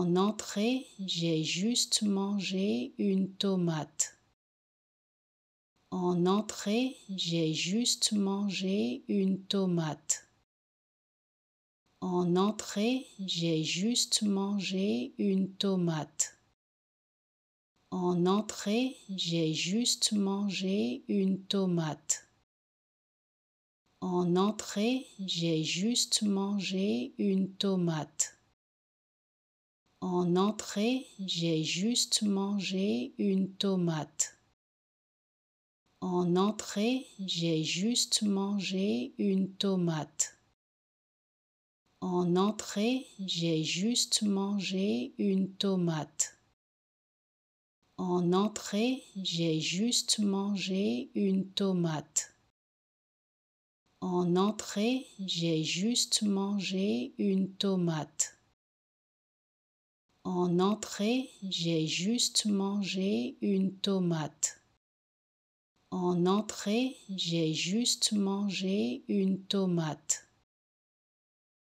en entrée, j'ai juste mangé une tomate. En entrée, j'ai juste mangé une tomate. En entrée, j'ai juste mangé une tomate. En entrée, j'ai juste mangé une tomate. En entrée, j'ai juste mangé une tomate. En entrée, j'ai juste mangé une tomate. En entrée, j'ai juste mangé une tomate. En entrée, j'ai juste mangé une tomate. En entrée, j'ai juste mangé une tomate. En entrée, j'ai juste mangé une tomate. En entrée, j'ai juste mangé une tomate. En entrée, j'ai juste mangé une tomate.